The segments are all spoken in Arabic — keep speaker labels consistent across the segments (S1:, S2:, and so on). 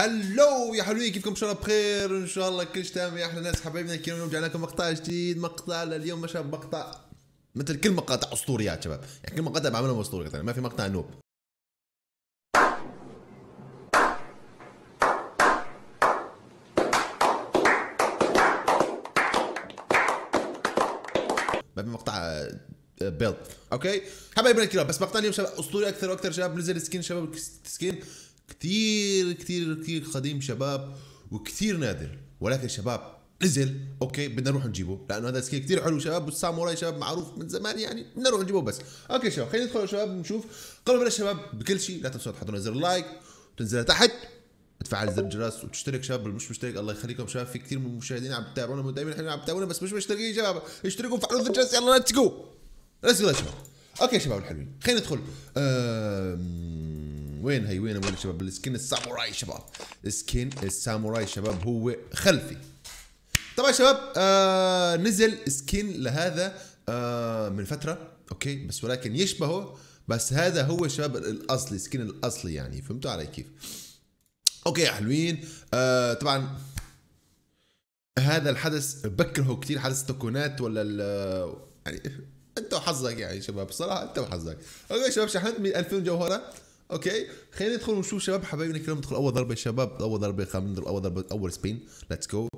S1: هلو يا حلوين كيفكم ان شاء الله بخير ان شاء الله كل تمام يا احلى ناس حبايبنا كيما اليوم لكم مقطع جديد مقطع لليوم مش مقطع مثل كل مقاطع اسطوريات شباب يعني كل مقاطع بعملهم اسطوريات ما في مقطع نوب ما في مقطع آه، بيلد اوكي حبايبنا الكرام بس مقطع اليوم شباب اسطوري اكثر واكثر شباب نزل سكين شباب سكين كثير كثير كثير قديم شباب وكثير نادر ولكن شباب نزل اوكي بدنا نروح نجيبه لانه هذا سكيل كثير حلو شباب والساموراي شباب معروف من زمان يعني بدنا نروح نجيبه بس اوكي شباب خلينا ندخل شباب ونشوف قبل ما نبلش شباب بكل شيء لا تنسوا تحطوا زر لايك وتنزل تحت تفعل زر الجرس وتشترك شباب مش مشترك الله يخليكم شباب في كثير من المشاهدين عم بتابعونا دائما احنا عم بتابعونا بس مش مشتركين شباب اشتركوا وفعلوا زر الجرس يلا ليتس جو ليتس جو شباب اوكي شباب الحلوين خلينا ندخل أم... وين هي وين وين الشباب السكين الساموراي شباب سكين الساموراي شباب هو خلفي طبعا شباب آه نزل سكين لهذا آه من فتره اوكي بس ولكن يشبهه بس هذا هو شباب الاصلي سكين الاصلي يعني فهمتوا علي كيف اوكي يا حلوين آه طبعا هذا الحدث بكرهه كثير حدث التكونات ولا يعني انت وحظك يعني شباب صراحه انت وحظك اوكي شباب شحنت 2000 جوهره اوكي خلينا ندخل ونشوف شباب حبايبنا كلهم ندخل اول ضربه شباب اول ضربه خلينا ندخل اول ضربه اول سبين ليتس جو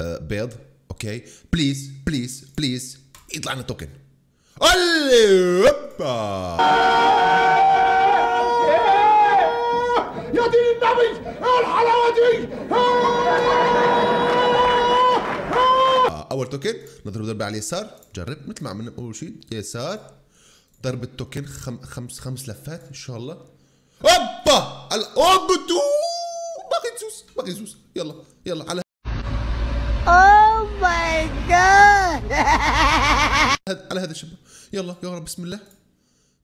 S1: آه، بيض اوكي بليز بليز بليز يطلع لنا توكن اللي يا دين النبي ايه الحلاوه دي آه، اول توكن نضرب ضربه على اليسار جرب مثل ما عملنا اول شيء يسار ضرب التوكن خم... خمس خمس لفات ان شاء الله هوبا الأوبدو باقي تسوس باقي تسوس يلا يلا على او ماي جاد على هذا الشباب يلا يا رب بسم الله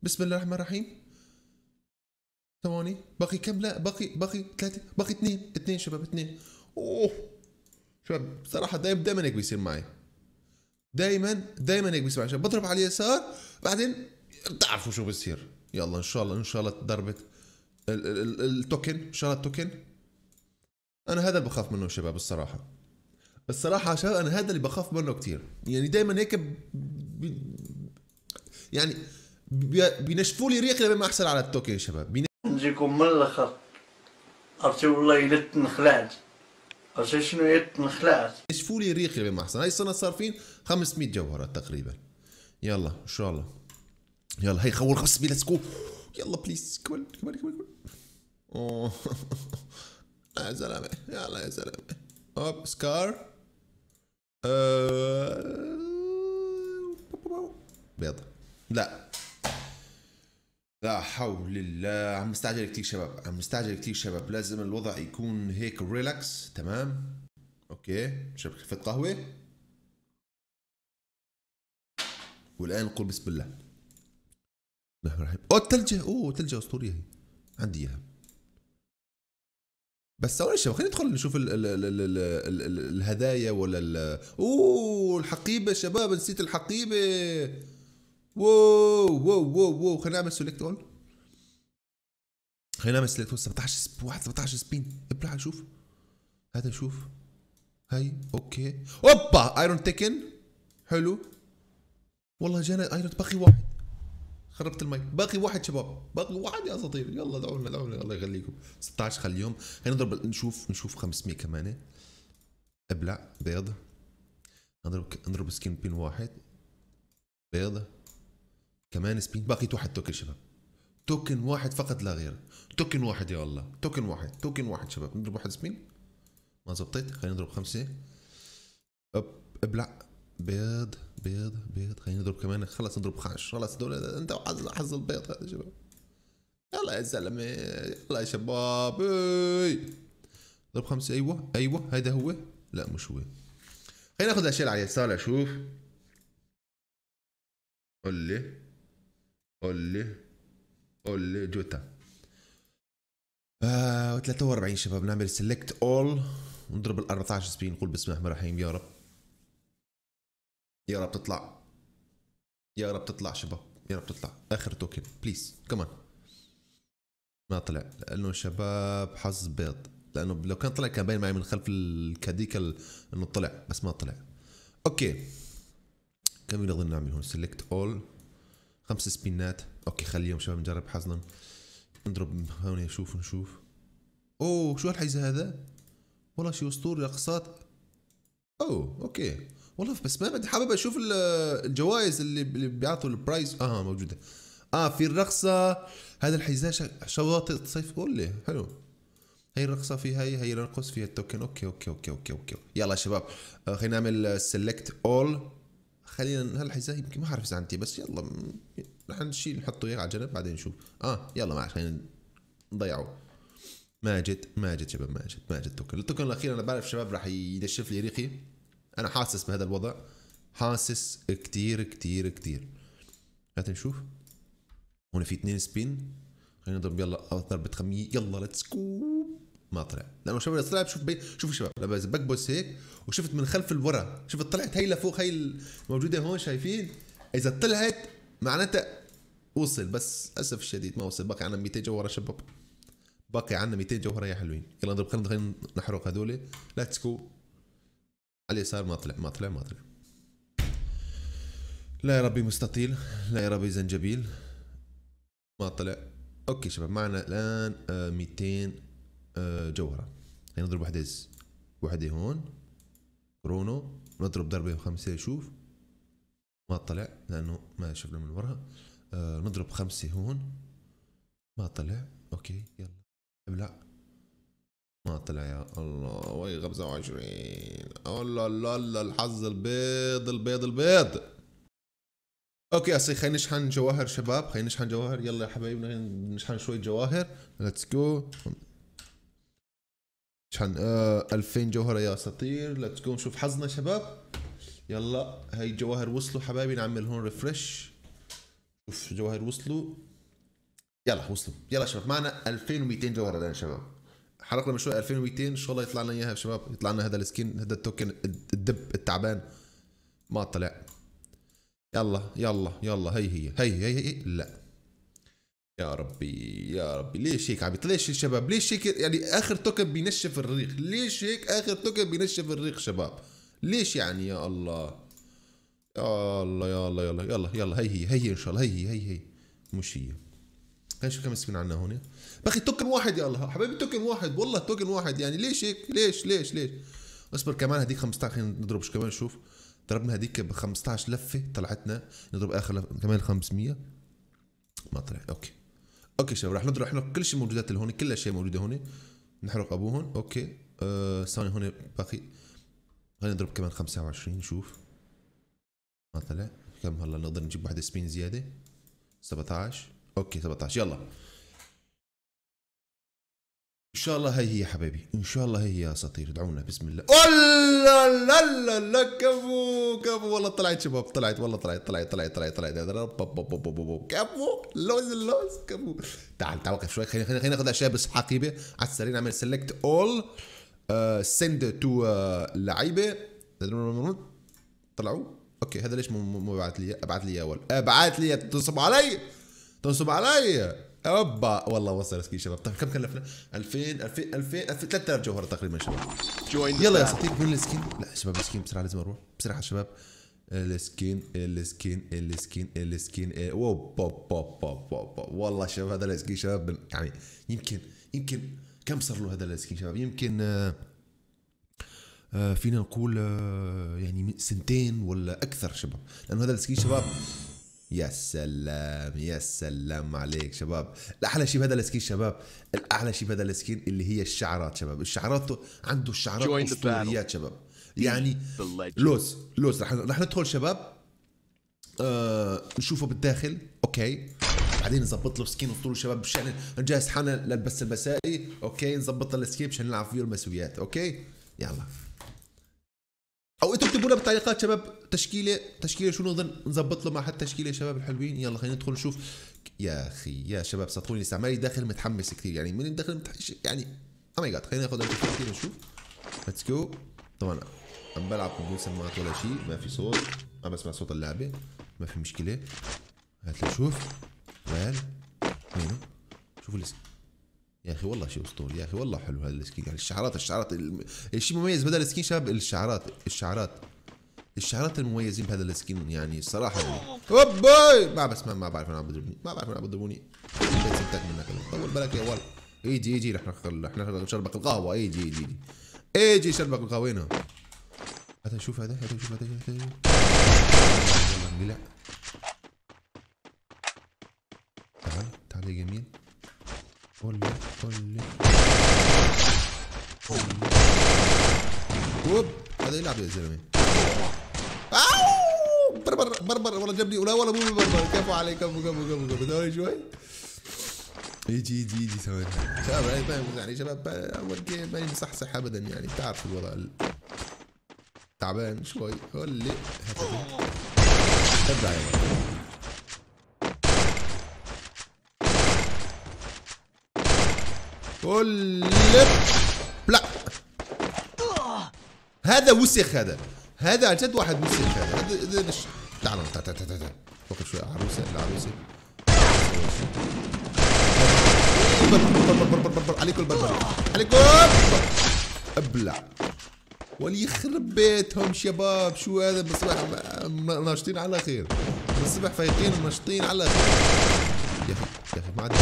S1: بسم الله الرحمن الرحيم ثواني باقي كم لا باقي باقي ثلاثة باقي اثنين اثنين شباب اثنين اوه شباب صراحة دايما دايما هيك بيصير معي دايما دايما هيك بيصير معي شباب بضرب على اليسار بعدين بتعرفوا شو بصير يلا ان شاء الله ان شاء الله تضربت التوكن شارة التوكن انا هذا اللي بخاف منه شباب الصراحه الصراحه شباب انا هذا اللي بخاف منه كثير يعني دائما هيك ب... يعني بينشفوا لي ريقي لما احصل على التوكن شباب نجيكم من الاخر عرفتي والله الا تنخلعت عرفتي شنو هي تنخلعت نشفوا لي ريقي لما احصل هاي السنه صارفين 500 جوهره تقريبا يلا ان شاء الله يلا هي خول 500 ليتس جو يلا بليز كمل كمل كمل كمل اوه يا زلمه يلا يا زلمه اوب سكار أه، بيضة لا لا حول الله عم نستعجل كثير شباب عم نستعجل كثير شباب لازم الوضع يكون هيك ريلاكس تمام اوكي شرب كفة قهوة والان نقول بسم الله الله الرحمن الرحيم اوه الثلجه اوه ثلج اسطوريه هي عندي اياها بس اول شيء خلينا ندخل نشوف الـ الـ الـ الـ الـ الـ الهدايا ولا ال اوه الحقيبه شباب نسيت الحقيبه واو واو واو واو خلينا نعمل سيلكت اول خلينا نعمل سيلكت اول 17 سب... واحد 17 سبين ابلع شوف هذا شوف هاي اوكي اوبا ايرون تيكن حلو والله جانا ايرون باقي واحد خربت المايك باقي واحد شباب باقي واحد يا اساطير يلا دعوا لنا دعوا لنا الله يخليكم 16 خليهم اليوم خلينا نضرب نشوف نشوف 500 كمان ابلع بيض نضرب نضرب سكين بين واحد بيض كمان سبين باقي واحد توكن شباب توكن واحد فقط لا غير توكن واحد يا الله توكن واحد توكن واحد شباب نضرب واحد سبين ما زبطت خلينا نضرب خمسه ابلع بيض بيض بيض خلينا نضرب كمان خلص نضرب خمس خلص دول انت وحظ حظ البيض هذا شباب يلا يا زلمه يلا يا شباب ضرب خمسه ايوه ايوه هذا هو لا مش هو خلينا ناخذ الاشياء على اليسار اشوف قول لي قول لي قول لي جوتا آه 43 شباب نعمل سيلكت اول ونضرب ال 14 سبين نقول بسم الله الرحمن الرحيم يا رب يا رب تطلع يا رب تطلع شباب يا رب تطلع اخر توكن بليز كمان ما طلع لانه شباب حظ بيض لانه لو كان طلع كان باين معي من خلف الكاديكا انه طلع بس ما طلع اوكي كم يضل نعمل هون سيلكت اول خمس سبينات اوكي خليهم شباب نجرب حظنا نضرب هون نشوف نشوف اوه شو هالحيز هذا والله شي اسطوري اقساط اوه اوكي والله بس ما بدي حابب اشوف الجوائز اللي بيعطوا البرايز اه موجوده اه في الرقصه هذا الحزام شواطئ صيف قول لي حلو هي الرقصه في هي هي نرقص فيها التوكن اوكي اوكي اوكي اوكي اوكي يلا يا شباب آه، خلينا نعمل سيلكت اول خلينا هالحزام يمكن ما اعرف اذا عندي بس يلا رح نشيل نحطه هيك على جنب بعدين نشوف اه يلا ما خلينا نضيعه ماجد ماجد شباب ماجد ماجد توكن التوكن الاخير انا بعرف شباب راح يدشف لي ريقي انا حاسس بهذا الوضع حاسس كتير كتير كتير هات نشوف هنا في اثنين سبين خلينا نضرب يلا ضربة خمية يلا ليتس جو ما طلع لانه شباب طلع شوف بي... شوف شباب لما بكبس هيك وشفت من خلف الورا شفت طلعت هي لفوق هي الموجودة هون شايفين اذا طلعت معناتها وصل بس للاسف الشديد ما وصل باقي عنا 200 جوهرة شباب باقي عنا 200 جوهرة يا حلوين يلا نضرب خلينا نحرق هذول ليتس جو على اليسار ما طلع ما طلع ما طلع لا يا ربي مستطيل لا يا ربي زنجبيل ما طلع اوكي شباب معنا الان 200 آه، آه، جوهره يعني نضرب واحده واحده هون كرونو نضرب ضربه خمسه شوف ما طلع لانه ما شفنا من وراها آه، نضرب خمسه هون ما طلع اوكي يلا ابلع ما طلع يا الله وي 25 الله الله الله الحظ البيض البيض البيض اوكي اصي خلينا نشحن جواهر شباب خلينا نشحن جواهر يلا يا حبايبنا نشحن شوية جواهر ليتس جو شحن آه 2000 جوهرة يا اساطير ليتس جو نشوف حظنا شباب يلا هاي الجواهر وصلوا حبايبي نعمل هون ريفرش شوف جواهر وصلوا يلا وصلوا يلا شباب معنا 2200 جوهرة يا شباب حرقنا من شويه 2200 ان شاء الله يطلع لنا اياها يا شباب يطلع لنا هذا السكين هذا التوكن الدب التعبان ما طلع يلا يلا يلا هي هي هي هي, هي, هي. لا يا ربي يا ربي ليش هيك عبيط ليش يا شباب ليش هيك يعني اخر توكن بينشف الريق ليش هيك اخر توكن بينشف الريق شباب ليش يعني يا الله يا الله يا الله يلا يلا يلا هي هي هي ان شاء الله هي هي هي هي مش هي خلينا نشوف كم سبين عندنا هون بخي توكن واحد يا الله حبيبي توكن واحد والله توكن واحد يعني ليش هيك ليش ليش ليش اصبر كمان هذيك 15 خلينا نضرب شو كمان نشوف ضربنا هذيك ب 15 لفه طلعتنا نضرب اخر لفة. كمان 500 ما طلع اوكي اوكي شباب رح نضرب نحرق كل شيء موجودات اللي هون كل شيء موجوده هون نحرق ابوهم اوكي آه ثاني هون باقي خلينا نضرب كمان 25 نشوف ما طلع كم هلا نقدر نجيب واحد سبين زيادة 17 اوكي 17 يلا ان شاء الله هي هي حبايبي ان شاء الله هي هي يا اساطير ادعونا بسم الله والله لا لا لا كفو كفو والله طلعت شباب طلعت والله طلعت طلعت طلعت طلعت طلعت كفو لوز لوز كفو تعال تعال وقف شوي خلينا خلينا ناخذ اشياء بس حقيبه على السريع نعمل سيلكت اول سند تو لعيبه طلعوا اوكي هذا ليش مو بعث لي ابعث لي اول ابعث لي تنصب علي تنصب علي اوبا والله وصل سكي شباب طيب كم كلفنا 2000 2000 2000 3000 جوهره تقريبا شباب يلا يا ساتين وين السكين لا شباب السكين بسرعه لازم اروح بسرعه شباب السكين السكين السكين السكين اوبا والله شباب هذا السكين شباب يعني يمكن يمكن كم صار له هذا السكين شباب يمكن آه, آه، فينا نقول آه، يعني سنتين ولا اكثر شباب لانه هذا السكين شباب يا سلام يا سلام عليك شباب الاحلى شيء بهذا السكين شباب الاحلى شيء بهذا السكين اللي هي الشعرات شباب الشعرات عنده الشعرات اسطوريات شباب يعني لوز لوز رح رح ندخل شباب آه نشوفه بالداخل اوكي بعدين نظبط له سكين وطول شباب مشان نجهز حالنا للبس المسائي اوكي نظبط له السكين مشان نلعب فيه المسويات اوكي يلا او انتم اكتبوا لنا بالتعليقات شباب تشكيله تشكيله شو نظن نظبط له مع هالتشكيله يا شباب الحلوين يلا خلينا ندخل نشوف يا اخي يا شباب صدقوني لسه مالي داخل متحمس كثير يعني من داخل متحمس يعني او ماي جاد خلينا ناخذ التشكيله نشوف ليتس جو طبعا عم بلعب بدون سماعات ولا شيء ما في صوت ما بسمع صوت اللعبه ما في مشكله هات نشوف وين هنا شوفوا الاسم يا اخي والله شيء اسطوري يا اخي والله حلو هذا السكين يعني الشعارات الشعارات الشيء مميز بدل السكين شباب الشعارات الشعارات الشعرات المميزين بهذا السكين يعني الصراحه يعني باي ما بس ما, بعرف انا بضربني ما بعرف انا بضربوني سبتك منك طول بالك يا ولد ايجي ايجي رح نخل رح نشربك القهوه ايجي ايجي ايجي ايجي شربك القهوه هنا هذا شوف هذا هذا شوف هذا هذا انقلع تعال تعال يا جميل قول لي قول لي هذا يلعب يا زلمه بربر بربر والله جابني ولا والله مو بربر كفو علي كفو كفو كفو كفو ثواني شوي يجي يجي يجي ثواني شباب يعني, يعني شباب اول جيم ماني مصحصح ابدا يعني تعرف الوضع تعبان شوي اللي تبع يا كل لا هذا وسخ هذا هذا عن جد واحد وسخ هذا هذا تعالوا تعالوا تعال تعال وقف شوية عروسة العروسة عليكم البربر عليكم ابلع وليخرب بيتهم شباب شو هذا بالصبح ناشطين على خير بالصبح فايقين ناشطين على خير يا اخي يا اخي ما عاد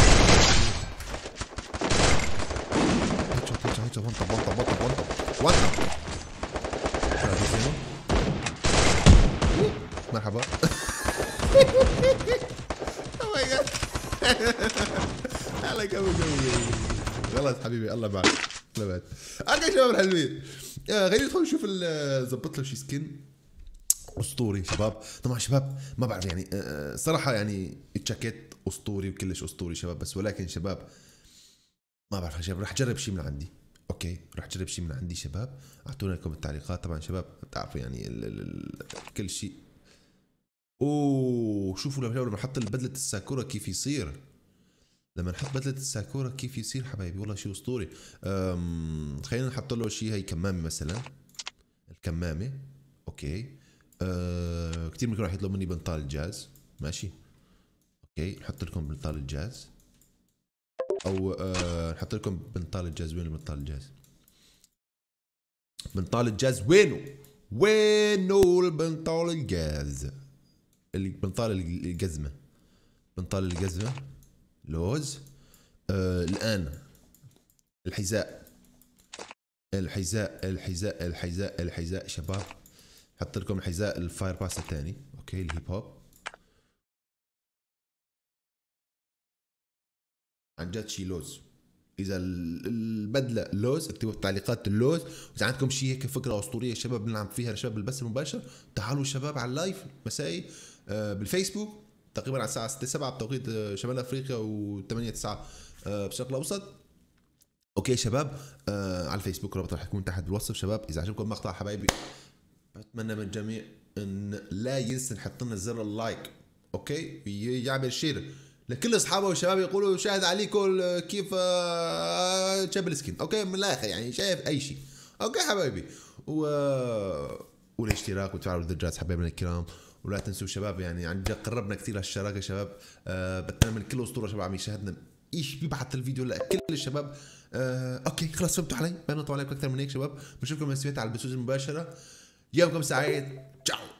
S1: هاتشوت هاتشوت هاتشوت وانطب وانطب وانطب وانطب وانطب مرحبا او ماي جاد هلا قوي قوي خلاص حبيبي الله معك الله معك اوكي شباب الحلوين آه، غير ندخل نشوف ظبط آه، له شي سكين اسطوري شباب طبعا شباب ما بعرف يعني آه، صراحه يعني الجاكيت اسطوري وكلش اسطوري شباب بس ولكن شباب ما بعرف شباب رح اجرب شيء من عندي اوكي رح اجرب شيء من عندي شباب اعطونا لكم التعليقات طبعا شباب بتعرفوا يعني ال ال ال كل شيء اوه شوفوا لما نحط بدله الساكورا كيف يصير لما نحط بدله الساكورا كيف يصير حبايبي والله شيء اسطوري خلينا نحط له شيء هي كمامه مثلا الكمامه اوكي أه كثير منكم راح يطلب مني بنطال الجاز ماشي اوكي نحط لكم بنطال الجاز او أه نحط لكم بنطال الجاز وين بنطال الجاز بنطال الجاز وينه وينه البنطال الجاز بنطال القزمه بنطال القزمه لوز آه الان الحذاء الحذاء الحذاء الحذاء الحذاء شباب حط لكم الحذاء الفاير باس الثاني اوكي الهيب هوب عن جد شي لوز اذا البدله لوز اكتبوا في التعليقات اللوز اذا عندكم شيء هيك فكره اسطوريه شباب بنلعب فيها الشباب البث المباشر تعالوا شباب على اللايف مسائي آه، بالفيسبوك تقريبا على الساعه 6 7 بتوقيت آه، شمال افريقيا و8 9 بالشرق الاوسط اوكي شباب آه، على الفيسبوك الرابط راح يكون تحت بالوصف شباب اذا عجبكم المقطع حبايبي اتمنى من الجميع ان لا ينسى نحط لنا زر اللايك اوكي يعمل شير لكل اصحابه والشباب يقولوا شاهد عليكم كيف تشابل سكين اوكي من الاخر يعني شايف اي شيء اوكي حبايبي و والاشتراك وتفعيل الجرس حبايبنا الكرام ولا تنسوا شباب يعني عن جد قربنا كثير هالشراكه شباب أه بتمنى من كل اسطوره شباب عم يشاهدنا ايش بيبعث الفيديو لكل الشباب أه اوكي خلاص فهمتوا علي ما نطول عليكم اكثر من هيك شباب بشوفكم على البثوث المباشره يومكم سعيد تشاو